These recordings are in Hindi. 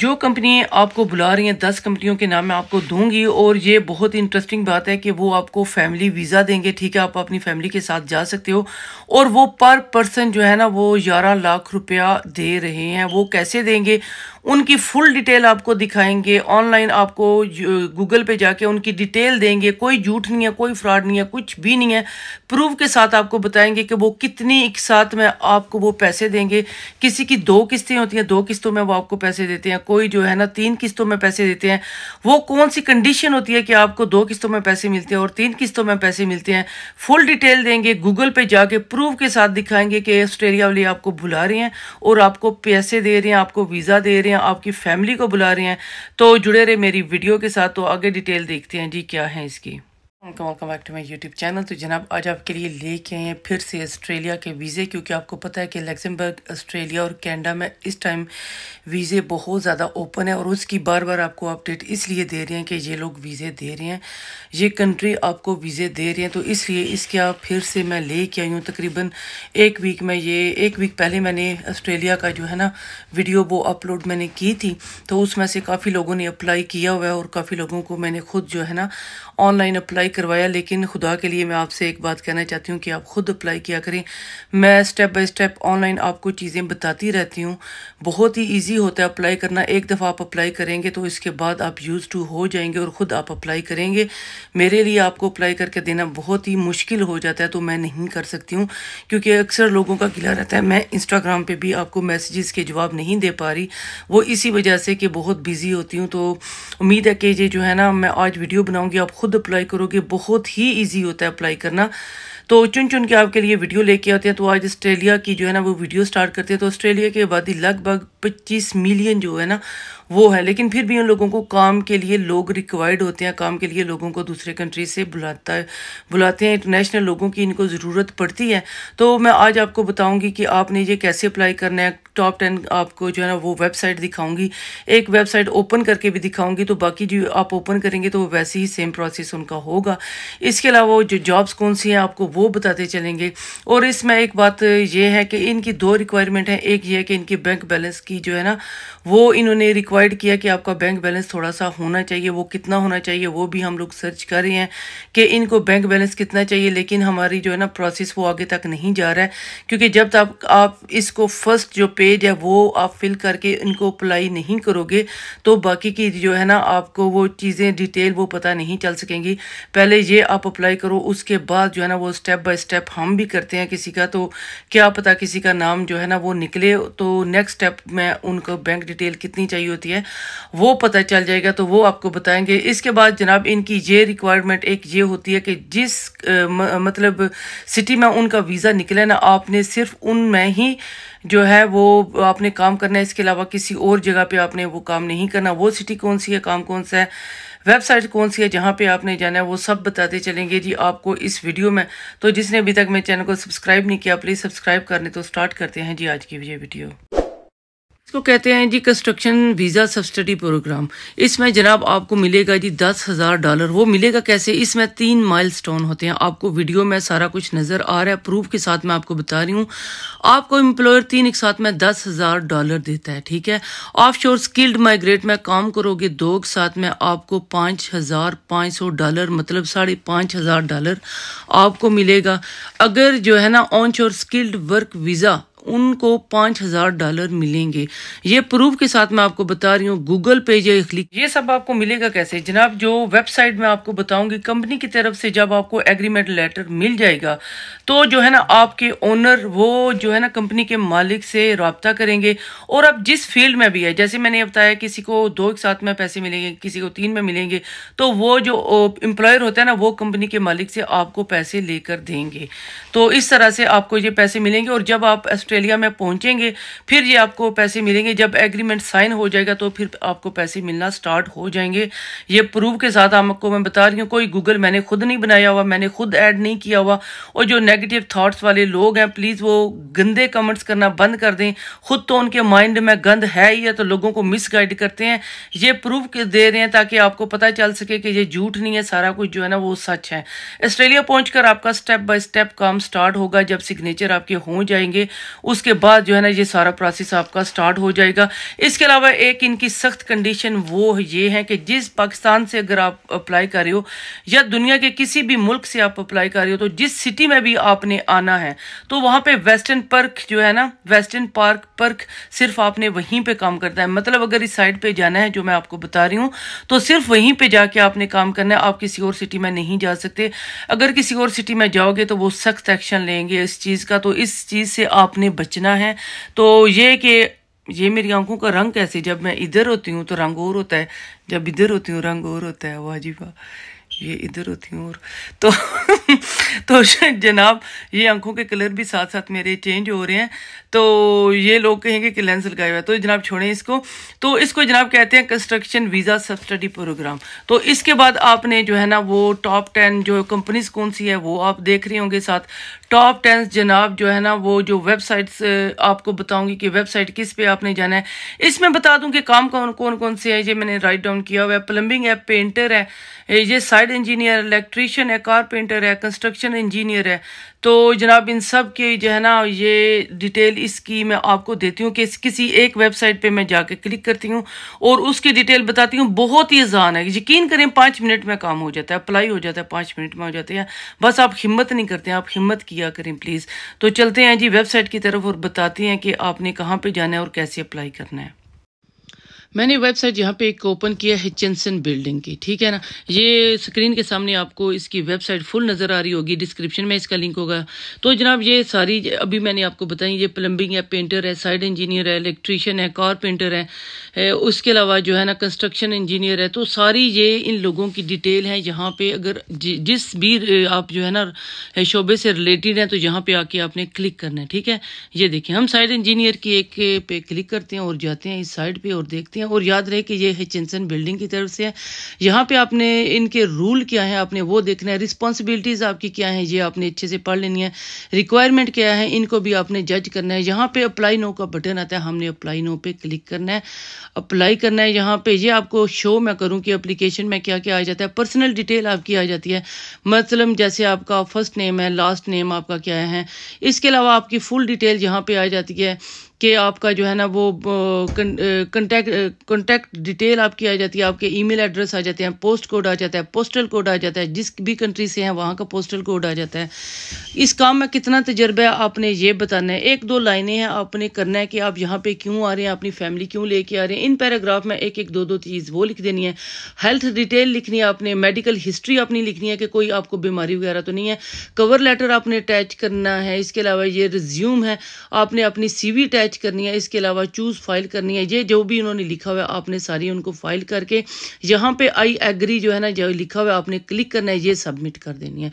जो कंपनी आपको बुला रही हैं दस कंपनियों के नाम मैं आपको दूंगी और ये बहुत इंटरेस्टिंग बात है कि वो आपको फैमिली वीज़ा देंगे ठीक है आप अपनी फैमिली के साथ जा सकते हो और वो पर पर्सन जो है ना वो ग्यारह लाख रुपया दे रहे हैं वो कैसे देंगे उनकी फुल डिटेल आपको दिखाएंगे ऑनलाइन आपको गूगल पे जाके उनकी डिटेल देंगे कोई झूठ नहीं है कोई फ्रॉड नहीं है कुछ भी नहीं है प्रूफ के साथ आपको बताएंगे कि वो कितनी एक साथ में आपको वो पैसे देंगे किसी की दो किस्तें होती हैं दो किस्तों में वो आपको पैसे देते हैं कोई जो है ना तीन किस्तों में पैसे देते हैं वो कौन सी कंडीशन होती है कि आपको दो किस्तों में पैसे मिलते हैं और तीन किस्तों में पैसे मिलते हैं फुल डिटेल देंगे गूगल पे जाके प्रूफ के साथ दिखाएंगे कि ऑस्ट्रेलिया वाले आपको भुला रहे हैं और आपको पैसे दे रहे हैं आपको वीज़ा दे रहे हैं रहे हैं आपकी फैमिली को बुला रहे हैं तो जुड़े रहे मेरी वीडियो के साथ तो आगे डिटेल देखते हैं जी क्या है इसकी welcome back to my YouTube channel तो जनाब आज आपके लिए लेके आए हैं फिर से ऑस्ट्रेलिया के वीज़े क्योंकि आपको पता है कि लग्जमबर्ग ऑस्ट्रेलिया और कैनेडा में इस टाइम वीज़े बहुत ज़्यादा ओपन है और उसकी बार बार आपको अपडेट इसलिए दे रहे हैं कि ये लोग वीज़े दे रहे हैं ये कंट्री आपको वीज़े दे रहे हैं तो इसलिए इसके आप फिर से मैं ले के आई हूँ तकरीबन एक वीक में ये एक वीक पहले मैंने ऑस्ट्रेलिया का जो है ना वीडियो वो अपलोड मैंने की थी तो उसमें से काफ़ी लोगों ने अप्लाई किया हुआ है और काफ़ी लोगों को मैंने खुद जो है ना ऑनलाइन अप्लाई करवाया लेकिन खुदा के लिए मैं आपसे एक बात कहना चाहती हूँ कि आप ख़ुद अप्लाई किया करें मैं स्टेप बाय स्टेप ऑनलाइन आपको चीज़ें बताती रहती हूँ बहुत ही ईजी होता है अप्लाई करना एक दफ़ा आप अप्लाई करेंगे तो इसके बाद आप यूज़ टू हो जाएंगे और ख़ुद आप अप्लाई करेंगे मेरे लिए आपको अप्लाई करके देना बहुत ही मुश्किल हो जाता है तो मैं नहीं कर सकती हूँ क्योंकि अक्सर लोगों का गिला रहता है मैं इंस्टाग्राम पर भी आपको मैसेजेस के जवाब नहीं दे पा रही वो इसी वजह से कि बहुत बिज़ी होती हूँ तो उम्मीद है कि ये जो है ना मैं आज वीडियो बनाऊँगी आप ख़ुद अप्लाई करोगे क्योंकि बहुत ही ईजी होता है अप्लाई करना तो चुन चुन के आपके लिए वीडियो लेके आते हैं तो आज ऑस्ट्रेलिया की जो है ना वो वीडियो स्टार्ट करते हैं तो ऑस्ट्रेलिया के आबादी लगभग 25 मिलियन जो है ना वो है लेकिन फिर भी उन लोगों को काम के लिए लोग रिक्वायर्ड होते हैं काम के लिए लोगों को दूसरे कंट्री से बुलाता है बुलाते हैं इंटरनेशनल लोगों की इनको ज़रूरत पड़ती है तो मैं आज आपको बताऊंगी कि आपने ये कैसे अप्लाई करना है टॉप टेन आपको जो है ना वो वेबसाइट दिखाऊंगी एक वेबसाइट ओपन करके भी दिखाऊंगी तो बाकी जो आप ओपन करेंगे तो वैसे ही सेम प्रोसेस उनका होगा इसके अलावा जो जॉब्स कौन सी हैं आपको वो बताते चलेंगे और इसमें एक बात ये है कि इनकी दो रिक्वायरमेंट है एक ये है कि इनकी बैंक बैलेंस की जो है ना वो इन्होंने रिक्वायर प्रोवाइड किया कि आपका बैंक बैलेंस थोड़ा सा होना चाहिए वो कितना होना चाहिए वो भी हम लोग सर्च कर रहे हैं कि इनको बैंक बैलेंस कितना चाहिए लेकिन हमारी जो है ना प्रोसेस वो आगे तक नहीं जा रहा है क्योंकि जब तक आप इसको फर्स्ट जो पेज है वो आप फिल करके इनको अप्लाई नहीं करोगे तो बाकी की जो है ना आपको वो चीज़ें डिटेल वो पता नहीं चल सकेंगी पहले ये आप अप्लाई करो उसके बाद जो है ना वो स्टेप बाय स्टेप हम भी करते हैं किसी का तो क्या पता किसी का नाम जो है ना वो निकले तो नेक्स्ट स्टेप में उनको बैंक डिटेल कितनी चाहिए होती है होती है वो पता चल जाएगा तो वो आपको बताएंगे इसके बाद जनाब इनकी ये रिक्वायरमेंट एक ये होती है कि जिस आ, मतलब सिटी में उनका वीज़ा निकले ना आपने सिर्फ उनमें ही जो है वो आपने काम करना है इसके अलावा किसी और जगह पे आपने वो काम नहीं करना वो सिटी कौन सी है काम कौन सा है वेबसाइट कौन सी है जहाँ पे आपने जाना है वो सब बताते चलेंगे जी आपको इस वीडियो में तो जिसने अभी तक मेरे चैनल को सब्सक्राइब नहीं किया प्लीज़ सब्सक्राइब करने तो स्टार्ट करते हैं जी आज की ये वीडियो इसको कहते हैं जी कंस्ट्रक्शन वीज़ा सब्सिडी प्रोग्राम इसमें जनाब आपको मिलेगा जी दस हज़ार डॉलर वो मिलेगा कैसे इसमें तीन माइल स्टोन होते हैं आपको वीडियो में सारा कुछ नज़र आ रहा है प्रूफ के साथ मैं आपको बता रही हूँ आपको एम्प्लॉयर तीन एक साथ में दस हज़ार डॉलर देता है ठीक है ऑफ शोर स्किल्ड माइग्रेट में काम करोगे दो के साथ में आपको पाँच हज़ार पाँच सौ डॉलर मतलब साढ़े पांच हज़ार डॉलर आपको मिलेगा अगर जो है ना ऑन शोर स्किल्ड वर्क वीज़ा उनको पांच हज़ार डॉलर मिलेंगे ये प्रूफ के साथ मैं आपको बता रही हूँ गूगल पे ये क्लिक ये सब आपको मिलेगा कैसे जनाब जो वेबसाइट में आपको बताऊंगी कंपनी की तरफ से जब आपको एग्रीमेंट लेटर मिल जाएगा तो जो है ना आपके ओनर वो जो है ना कंपनी के मालिक से रबता करेंगे और अब जिस फील्ड में भी है जैसे मैंने बताया किसी को दो एक साथ में पैसे मिलेंगे किसी को तीन में मिलेंगे तो वो जो एम्प्लॉयर होता है ना वो कंपनी के मालिक से आपको पैसे लेकर देंगे तो इस तरह से आपको ये पैसे मिलेंगे और जब आप ऑस्ट्रेलिया में पहुंचेंगे फिर ये आपको पैसे मिलेंगे जब एग्रीमेंट साइन हो जाएगा तो फिर आपको पैसे मिलना स्टार्ट हो जाएंगे ये प्रूफ के साथ आपको मैं बता रही हूँ कोई गूगल मैंने खुद नहीं बनाया हुआ मैंने खुद ऐड नहीं किया हुआ और जो नेगेटिव थाट्स वाले लोग हैं प्लीज़ वो गंदे कमेंट्स करना बंद कर दें खुद तो उनके माइंड में गंद है ही है तो लोगों को मिसगाइड करते हैं ये प्रूफ दे रहे हैं ताकि आपको पता चल सके कि ये झूठ नहीं है सारा कुछ जो है ना वो सच है ऑस्ट्रेलिया पहुंचकर आपका स्टेप बाय स्टेप काम स्टार्ट होगा जब सिग्नेचर आपके हो जाएंगे उसके बाद जो है ना ये सारा प्रोसेस आपका स्टार्ट हो जाएगा इसके अलावा एक इनकी सख्त कंडीशन वो ये है कि जिस पाकिस्तान से अगर आप अप्लाई कर रहे हो या दुनिया के किसी भी मुल्क से आप अप्लाई कर रहे हो तो जिस सिटी में भी आपने आना है तो वहाँ पर वेस्टर्न पर्क जो है ना वेस्टर्न पार्क पर्क सिर्फ आपने वहीं पर काम करना है मतलब अगर इस साइड पर जाना है जो मैं आपको बता रही हूँ तो सिर्फ वहीं पर जाके आपने काम करना है आप किसी और सिटी में नहीं जा सकते अगर किसी और सिटी में जाओगे तो वो सख्त एक्शन लेंगे इस चीज़ का तो इस चीज़ से आपने हमें बचना है तो ये कि ये मेरी आंखों का रंग कैसे जब मैं इधर होती हूँ तो रंग और होता है जब इधर होती हूँ रंग और होता है वाजिबा वाह ये इधर होती हूँ और तो तो जनाब ये आंखों के कलर भी साथ साथ मेरे चेंज हो रहे हैं तो ये लोग कहेंगे कि लेंस लगाया हुआ है तो जनाब छोड़ें इसको तो इसको जनाब कहते हैं कंस्ट्रक्शन वीज़ा सब्सिडी प्रोग्राम तो इसके बाद आपने जो है ना वो टॉप टेन जो कंपनीज कौन सी है वो आप देख रहे होंगे साथ टॉप टेन जनाब जो है ना वो जो वेबसाइट्स आपको बताऊंगी कि वेबसाइट किस पे आपने जाना है इसमें बता दूं कि काम कौन कौन कौन से है ये मैंने राइट डाउन किया हुआ है प्लम्बिंग है पेंटर है ये साइड इंजीनियर इलेक्ट्रीशियन है कारपेंटर है कंस्ट्रक्शन कंस्ट्रक्शन इंजीनियर है तो जनाब इन सब के जो है ना ये डिटेल इसकी मैं आपको देती हूँ कि किसी एक वेबसाइट पे मैं जाके क्लिक करती हूँ और उसकी डिटेल बताती हूँ बहुत ही आसान है यकीन करें पाँच मिनट में काम हो जाता है अप्लाई हो जाता है पाँच मिनट में हो जाते हैं बस आप हिम्मत नहीं करते हैं आप हिम्मत किया करें प्लीज़ तो चलते हैं जी वेबसाइट की तरफ और बताते हैं कि आपने कहाँ पर जाना है और कैसे अप्लाई करना है मैंने वेबसाइट यहाँ पे एक ओपन किया है चिंसन बिल्डिंग की ठीक है ना ये स्क्रीन के सामने आपको इसकी वेबसाइट फुल नज़र आ रही होगी डिस्क्रिप्शन में इसका लिंक होगा तो जनाब ये सारी अभी मैंने आपको बताई ये प्लम्बिंग है पेंटर है साइड इंजीनियर है इलेक्ट्रीशियन है कारपेंटर है, है उसके अलावा जो है ना कंस्ट्रक्शन इंजीनियर है तो सारी ये इन लोगों की डिटेल है यहाँ पे अगर जिस भी आप जो है ना शोबे से रिलेटेड हैं तो यहाँ पे आके आपने क्लिक करना है ठीक है ये देखिए हम साइड इंजीनियर की एक पे क्लिक करते हैं और जाते हैं इस साइड पे और देखते हैं हैं और याद रहे कि ये हिचिनसन बिल्डिंग की तरफ से है यहाँ पे आपने इनके रूल क्या है आपने वो देखना है रिस्पॉन्सिबिलिटीज़ आपकी क्या है ये आपने अच्छे से पढ़ लेनी है रिक्वायरमेंट क्या है इनको भी आपने जज करना है यहाँ पे अप्लाई नो का बटन आता है हमने अप्लाई नो पे क्लिक करना है अप्लाई करना है यहाँ पे ये आपको शो मैं करूँ कि अप्लीकेशन में क्या क्या आ जाता है पर्सनल डिटेल आपकी आ जाती है मतलब जैसे आपका फर्स्ट नेम है लास्ट नेम आपका क्या है इसके अलावा आपकी फुल डिटेल यहाँ पर आ जाती है कि आपका जो है ना वो कंटेक्ट कंटैक्ट डिटेल आपकी आ जाती है आपके ईमेल एड्रेस आ जाते हैं पोस्ट कोड आ जाता है पोस्टल कोड आ जाता है जिस भी कंट्री से हैं वहाँ का पोस्टल कोड आ जाता है इस काम में कितना तजर्बा है आपने ये बताना है एक दो लाइनें हैं आपने करना है कि आप यहाँ पर क्यों आ रहे हैं अपनी फैमिली क्यों लेके आ रहे हैं इन पैराग्राफ में एक एक दो दो चीज़ वो लिख देनी है हेल्थ डिटेल लिखनी है आपने मेडिकल हिस्ट्री अपनी लिखनी है कि कोई आपको बीमारी वगैरह तो नहीं है कवर लेटर आपने अटैच करना है इसके अलावा ये रिज्यूम है आपने अपनी सी अटैच अटैच करनी है इसके अलावा चूज़ फाइल करनी है ये जो भी उन्होंने लिखा हुआ है आपने सारी उनको फाइल करके यहाँ पे आई एग्री जो है ना जो लिखा हुआ है आपने क्लिक करना है ये सबमिट कर देनी है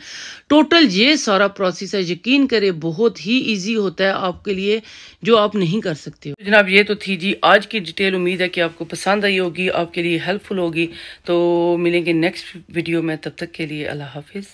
टोटल ये सारा प्रोसेस है यकीन करें बहुत ही ईजी होता है आपके लिए जो आप नहीं कर सकते हो जनाब ये तो थी जी आज की डिटेल उम्मीद है कि आपको पसंद आई होगी आपके लिए हेल्पफुल होगी तो मिलेंगे नेक्स्ट वीडियो में तब तक के लिए अल्लाह हाफिज़